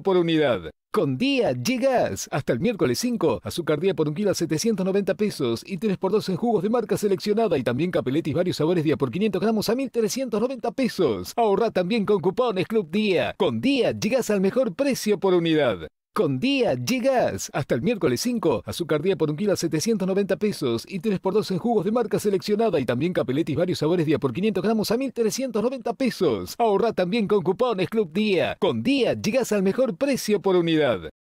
por unidad. Con día llegas hasta el miércoles 5, azúcar día por un kilo a 790 pesos y 3x2 en jugos de marca seleccionada y también capeletis varios sabores día por 500 gramos a 1390 pesos. Ahorra también con cupones Club Día. Con día llegas al mejor precio por unidad. Con día llegas hasta el miércoles 5. Azúcar día por un kilo a 790 pesos y 3x2 en jugos de marca seleccionada y también capeletis varios sabores día por 500 gramos a 1390 pesos. Ahorra también con cupones Club Día. Con día llegas al mejor precio por unidad.